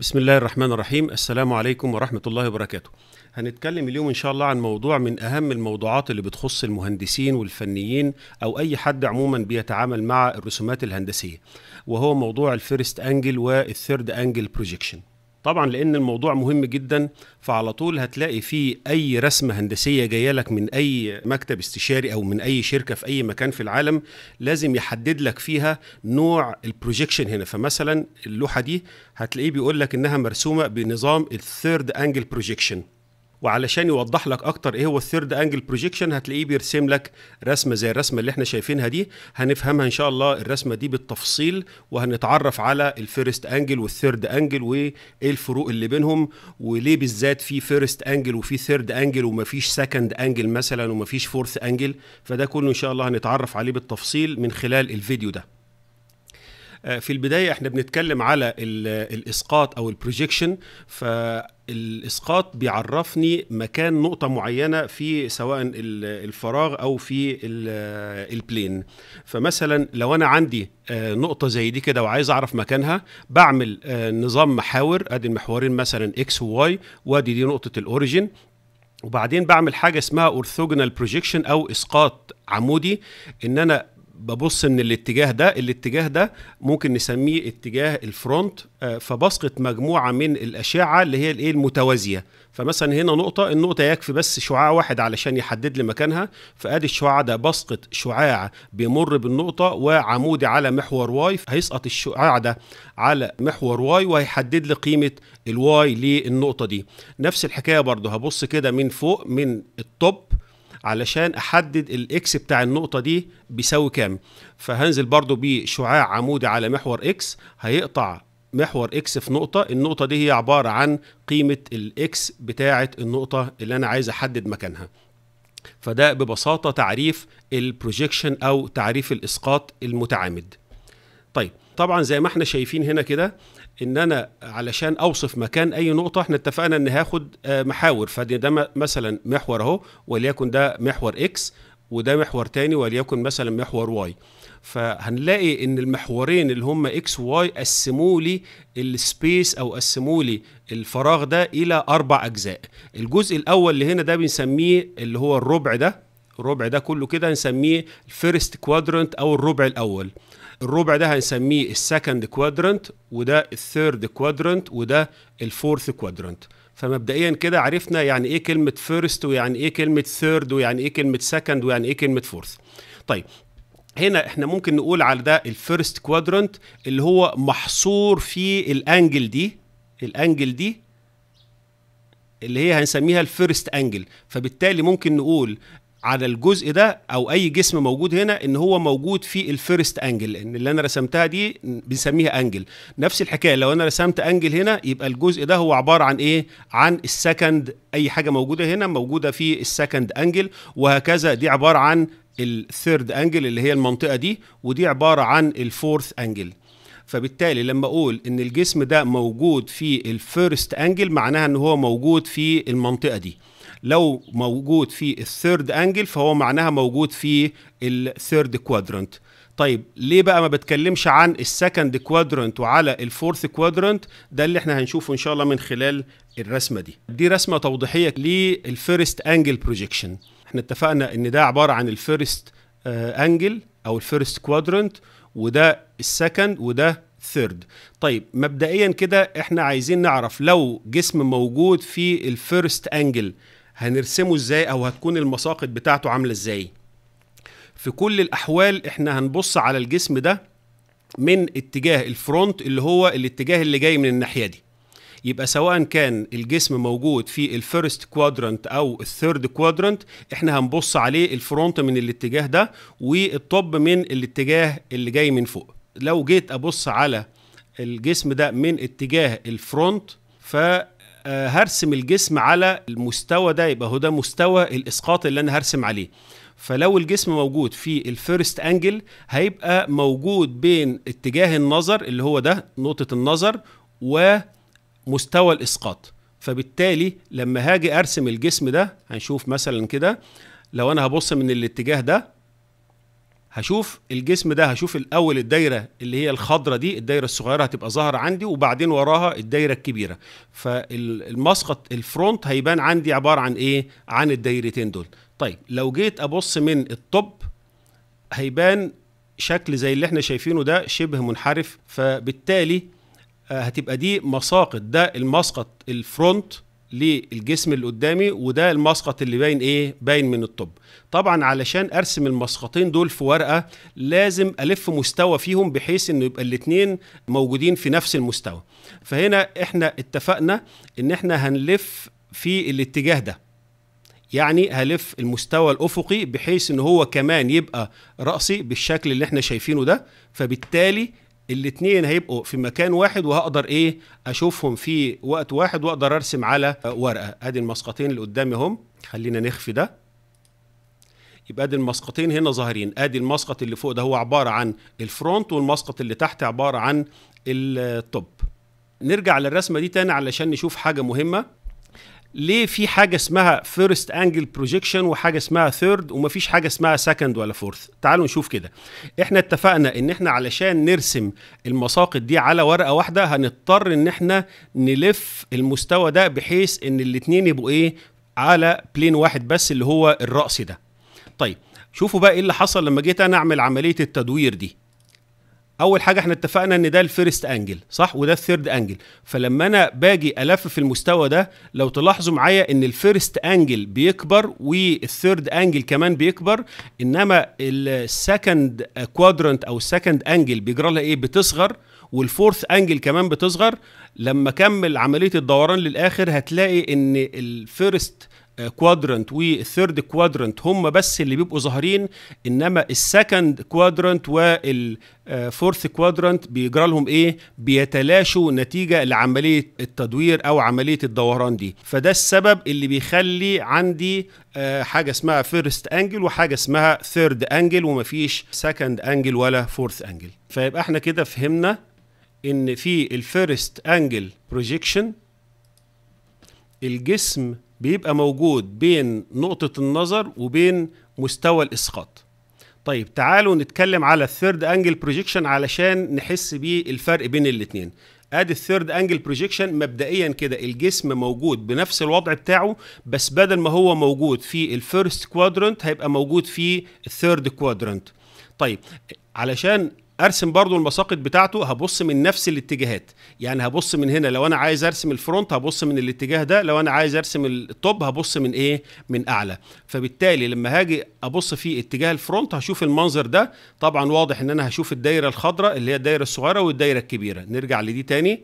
بسم الله الرحمن الرحيم السلام عليكم ورحمة الله وبركاته هنتكلم اليوم إن شاء الله عن موضوع من أهم الموضوعات اللي بتخص المهندسين والفنيين أو أي حد عموما بيتعامل مع الرسومات الهندسية وهو موضوع الفيرست أنجل والثيرد أنجل بروجيكشن طبعا لان الموضوع مهم جدا فعلى طول هتلاقي في اي رسمه هندسيه جايه لك من اي مكتب استشاري او من اي شركه في اي مكان في العالم لازم يحدد لك فيها نوع البروجيكشن هنا فمثلا اللوحه دي هتلاقيه بيقول لك انها مرسومه بنظام الثيرد انجل بروجيكشن وعلشان يوضح لك اكتر ايه هو الثيرد انجل بروجيكشن هتلاقيه بيرسم لك رسمه زي الرسمه اللي احنا شايفينها دي هنفهمها ان شاء الله الرسمه دي بالتفصيل وهنتعرف على الفيرست انجل والثيرد انجل وايه الفروق اللي بينهم وليه بالذات في فيرست انجل وفي ثيرد انجل ومفيش سكند انجل مثلا ومفيش فورث انجل فده كله ان شاء الله هنتعرف عليه بالتفصيل من خلال الفيديو ده آه، في البدايه احنا بنتكلم على الاسقاط او البروجيكشن ف الاسقاط بيعرفني مكان نقطة معينة في سواء الفراغ أو في البلين فمثلا لو أنا عندي آه، نقطة زي دي كده وعايز أعرف مكانها بعمل آه، نظام محاور أدي المحورين مثلا إكس وواي وأدي دي نقطة الأوريجين وبعدين بعمل حاجة اسمها أورثوجونال بروجيكشن أو إسقاط عمودي إن أنا ببص من الاتجاه ده الاتجاه ده ممكن نسميه اتجاه الفرونت آه، فبسقط مجموعه من الاشعه اللي هي الايه المتوازيه فمثلا هنا نقطه النقطه يكفي بس شعاع واحد علشان يحدد لي مكانها فادي الشعاع ده بسقط شعاع بيمر بالنقطه وعمودي على محور واي هيسقط الشعاع ده على محور واي وهيحدد لي قيمه الواي للنقطه دي نفس الحكايه برضه هبص كده من فوق من التوب علشان احدد الاكس بتاع النقطه دي بيساوي كام فهنزل برضو بشعاع عمودي على محور اكس هيقطع محور اكس في نقطه النقطه دي هي عباره عن قيمه الاكس بتاعه النقطه اللي انا عايز احدد مكانها فده ببساطه تعريف البروجيكشن او تعريف الاسقاط المتعامد طيب طبعا زي ما احنا شايفين هنا كده ان انا علشان اوصف مكان اي نقطه احنا اتفقنا ان هاخد آه، محاور فده ده مثلا محور اهو وليكن ده محور اكس وده محور تاني وليكن مثلا محور واي فهنلاقي ان المحورين اللي هم اكس وواي قسموا لي السبيس او قسموا لي الفراغ ده الى اربع اجزاء الجزء الاول اللي هنا ده بنسميه اللي هو الربع ده الربع ده كله كده نسميه الفيرست كوادرنت او الربع الاول الربع ده هنسميه السكند كوادرنت وده الثيرد كوادرنت وده الفورث كوادرنت فمبدئيا كده عرفنا يعني ايه كلمه فيرست ويعني ايه كلمه ثيرد ويعني ايه كلمه سكند ويعني ايه كلمه فورث طيب هنا احنا ممكن نقول على ده الفيرست كوادرنت اللي هو محصور في الانجل دي الانجل دي اللي هي هنسميها الفيرست انجل فبالتالي ممكن نقول على الجزء ده او اي جسم موجود هنا ان هو موجود في الفيرست انجل ان اللي انا رسمتها دي بنسميها انجل نفس الحكايه لو انا رسمت انجل هنا يبقى الجزء ده هو عباره عن ايه عن السكند اي حاجه موجوده هنا موجوده في السكند انجل وهكذا دي عباره عن الثيرد انجل اللي هي المنطقه دي ودي عباره عن الفورث انجل فبالتالي لما اقول ان الجسم ده موجود في الفيرست انجل معناها ان هو موجود في المنطقه دي لو موجود في الثيرد انجل فهو معناها موجود في الثيرد كوادرنت طيب ليه بقى ما بتكلمش عن السكند كوادرنت وعلى الفورث كوادرنت ده اللي احنا هنشوفه ان شاء الله من خلال الرسمه دي دي رسمه توضيحيه للفيرست انجل بروجيكشن احنا اتفقنا ان ده عباره عن الفيرست انجل آه، او الفيرست كوادرنت وده السكند وده ثيرد طيب مبدئيا كده احنا عايزين نعرف لو جسم موجود في الفيرست انجل هنرسمه ازاي او هتكون المساقط بتاعته عامله ازاي في كل الاحوال احنا هنبص على الجسم ده من اتجاه الفرونت اللي هو الاتجاه اللي جاي من الناحيه دي يبقى سواء كان الجسم موجود في الفيرست كوادرانت او الثيرد كوادرانت احنا هنبص عليه الفرونت من الاتجاه ده والطب من الاتجاه اللي جاي من فوق لو جيت ابص على الجسم ده من اتجاه الفرونت ف آه، هرسم الجسم على المستوى ده يبقى هو ده مستوى الاسقاط اللي انا هرسم عليه فلو الجسم موجود في الفيرست انجل هيبقى موجود بين اتجاه النظر اللي هو ده نقطه النظر ومستوى الاسقاط فبالتالي لما هاجي ارسم الجسم ده هنشوف مثلا كده لو انا هبص من الاتجاه ده هشوف الجسم ده هشوف الاول الدايره اللي هي الخضره دي الدايره الصغيره هتبقى ظاهره عندي وبعدين وراها الدايره الكبيره فالمسقط الفرونت هيبان عندي عباره عن ايه عن الدايرتين دول طيب لو جيت ابص من الطب هيبان شكل زي اللي احنا شايفينه ده شبه منحرف فبالتالي آه، هتبقى دي مساقط ده المسقط الفرونت للجسم اللي قدامي وده المسقط اللي باين ايه باين من الطب طبعا علشان ارسم المسقطين دول في ورقه لازم الف مستوى فيهم بحيث انه يبقى الاثنين موجودين في نفس المستوى فهنا احنا اتفقنا ان احنا هنلف في الاتجاه ده يعني هلف المستوى الافقي بحيث ان هو كمان يبقى راسي بالشكل اللي احنا شايفينه ده فبالتالي الاثنين هيبقوا في مكان واحد وهقدر ايه اشوفهم في وقت واحد واقدر ارسم على ورقه ادي المسقطين اللي قدامي اهم خلينا نخفي ده يبقى ادي المسقطين هنا ظاهرين ادي المسقط اللي فوق ده هو عباره عن الفرونت والمسقط اللي تحت عباره عن التوب نرجع للرسمه دي تاني علشان نشوف حاجه مهمه ليه في حاجه اسمها فيرست انجل بروجيكشن وحاجه اسمها ثيرد ومفيش حاجه اسمها سكند ولا فورث تعالوا نشوف كده احنا اتفقنا ان احنا علشان نرسم المساقط دي على ورقه واحده هنضطر ان احنا نلف المستوى ده بحيث ان الاتنين يبقوا ايه على بلين واحد بس اللي هو الرأس ده طيب شوفوا بقى ايه اللي حصل لما جيت انا اعمل عمليه التدوير دي اول حاجه احنا اتفقنا ان ده الفيرست انجل صح وده الثيرد انجل فلما انا باجي الفف المستوى ده لو تلاحظوا معايا ان الفيرست انجل بيكبر والثيرد انجل كمان بيكبر انما السكند كوادرنت او السكند انجل بيجرى لها ايه بتصغر والفورث انجل كمان بتصغر لما اكمل عمليه الدوران للاخر هتلاقي ان الفيرست كوادرنت والثيرد كوادرنت هم بس اللي بيبقوا ظاهرين انما السكند كوادرنت والفورث كوادرنت بيجرى لهم ايه بيتلاشوا نتيجه لعمليه التدوير او عمليه الدوران دي فده السبب اللي بيخلي عندي آه، حاجه اسمها فيرست انجل وحاجه اسمها ثيرد انجل ومفيش سكند انجل ولا فورث انجل فيبقى احنا كده فهمنا ان في الفيرست انجل بروجيكشن الجسم بيبقى موجود بين نقطة النظر وبين مستوى الإسقاط طيب تعالوا نتكلم على الثيرد انجل بروجيكشن علشان نحس بيه الفرق بين الاثنين ادي الثيرد انجل بروجيكشن مبدئيا كده الجسم موجود بنفس الوضع بتاعه بس بدل ما هو موجود في الفيرست كوادرنت هيبقى موجود في الثيرد كوادرنت طيب علشان ارسم برضو المساقط بتاعته هبص من نفس الاتجاهات يعني هبص من هنا لو انا عايز ارسم الفرونت هبص من الاتجاه ده لو انا عايز ارسم التوب هبص من ايه من اعلى فبالتالي لما هاجي ابص في اتجاه الفرونت هشوف المنظر ده طبعا واضح ان انا هشوف الدايره الخضراء اللي هي الدايره الصغيره والدايره الكبيره نرجع لدي تاني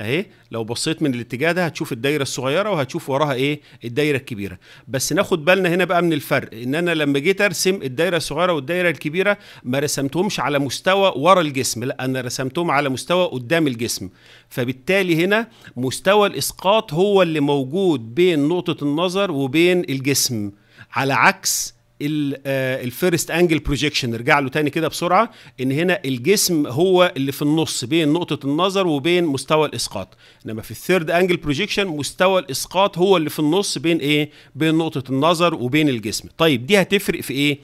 اهي لو بصيت من الاتجاه ده هتشوف الدايره الصغيره وهتشوف وراها ايه الدايره الكبيره بس ناخد بالنا هنا بقى من الفرق ان انا لما جيت ارسم الدايره الصغيره والدايره الكبيره ما رسمتهمش على مستوى ورا الجسم لا انا رسمتهم على مستوى قدام الجسم فبالتالي هنا مستوى الاسقاط هو اللي موجود بين نقطه النظر وبين الجسم على عكس الفيرست انجل بروجيكشن نرجع له تاني كده بسرعه ان هنا الجسم هو اللي في النص بين نقطه النظر وبين مستوى الاسقاط انما في الثيرد انجل بروجيكشن مستوى الاسقاط هو اللي في النص بين ايه بين نقطه النظر وبين الجسم طيب دي هتفرق في ايه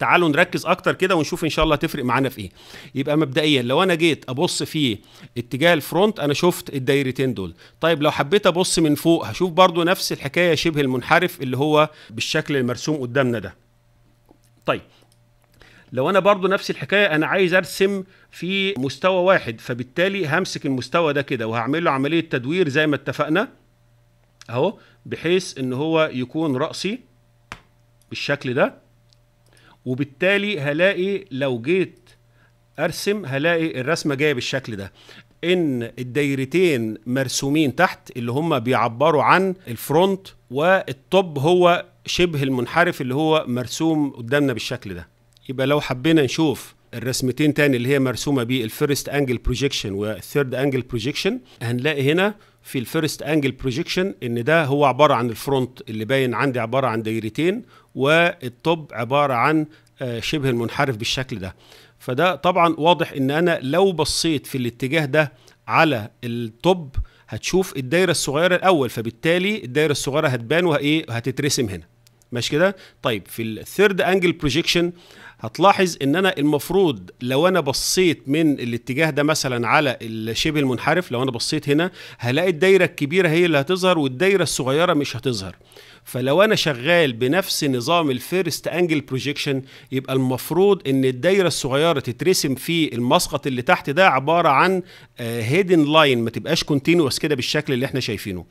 تعالوا نركز اكتر كده ونشوف ان شاء الله هتفرق معانا في ايه يبقى مبدئيا لو انا جيت ابص في اتجاه الفرونت انا شفت الدايرتين دول طيب لو حبيت ابص من فوق هشوف برضو نفس الحكايه شبه المنحرف اللي هو بالشكل المرسوم قدامنا ده طيب لو انا برضو نفس الحكايه انا عايز ارسم في مستوى واحد فبالتالي همسك المستوى ده كده وهعمل له عمليه تدوير زي ما اتفقنا اهو بحيث ان هو يكون راسي بالشكل ده وبالتالي هلاقي لو جيت ارسم هلاقي الرسمه جايه بالشكل ده ان الدايرتين مرسومين تحت اللي هم بيعبروا عن الفرونت والطب هو شبه المنحرف اللي هو مرسوم قدامنا بالشكل ده يبقى لو حبينا نشوف الرسمتين تاني اللي هي مرسومه بيه الفيرست انجل بروجيكشن والثيرد انجل بروجيكشن هنلاقي هنا في الفيرست انجل بروجيكشن ان ده هو عباره عن الفرونت اللي باين عندي عباره عن دايرتين والطب عباره عن آه، شبه المنحرف بالشكل ده فده طبعا واضح ان انا لو بصيت في الاتجاه ده على الطب هتشوف الدايره الصغيره الاول فبالتالي الدايره الصغيره هتبان وهتترسم هتترسم هنا ماشي كده طيب في الثيرد انجل بروجيكشن هتلاحظ ان انا المفروض لو انا بصيت من الاتجاه ده مثلا على الشبه المنحرف لو انا بصيت هنا هلاقي الدايره الكبيره هي اللي هتظهر والدايره الصغيره مش هتظهر فلو انا شغال بنفس نظام الفيرست انجل بروجيكشن يبقى المفروض ان الدايره الصغيره تترسم في المسقط اللي تحت ده عباره عن هيدن آه، لاين ما تبقاش كونتينوس كده بالشكل اللي احنا شايفينه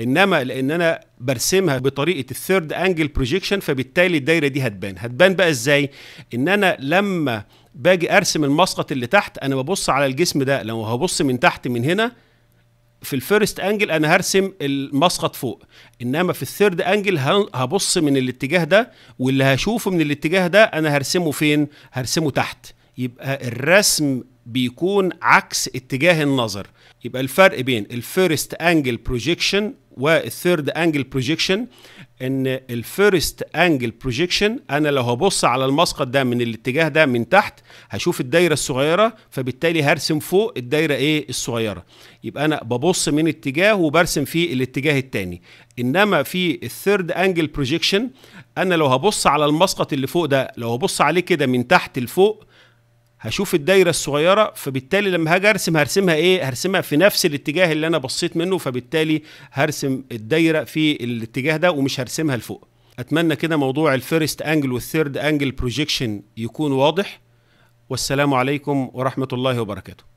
انما لان انا برسمها بطريقه الثيرد انجل بروجيكشن فبالتالي الدايره دي هتبان هتبان بقى ازاي ان انا لما باجي ارسم المسقط اللي تحت انا ببص على الجسم ده لو هبص من تحت من هنا في الفيرست انجل انا هرسم المسقط فوق انما في الثيرد انجل هبص من الاتجاه ده واللي هشوفه من الاتجاه ده انا هرسمه فين هرسمه تحت يبقى الرسم بيكون عكس اتجاه النظر يبقى الفرق بين الفيرست انجل بروجيكشن والثيرد انجل بروجيكشن ان الفيرست انجل بروجيكشن انا لو هبص على المسقط ده من الاتجاه ده من تحت هشوف الدايره الصغيره فبالتالي هرسم فوق الدايره ايه الصغيره يبقى انا ببص من اتجاه وبرسم في الاتجاه الثاني انما في الثيرد انجل بروجيكشن انا لو هبص على المسقط اللي فوق ده لو هبص عليه كده من تحت لفوق هشوف الدايره الصغيره فبالتالي لما هاجي ارسم هرسمها ايه هرسمها في نفس الاتجاه اللي انا بصيت منه فبالتالي هرسم الدايره في الاتجاه ده ومش هرسمها لفوق اتمنى كده موضوع الفيرست انجل والثيرد انجل بروجيكشن يكون واضح والسلام عليكم ورحمه الله وبركاته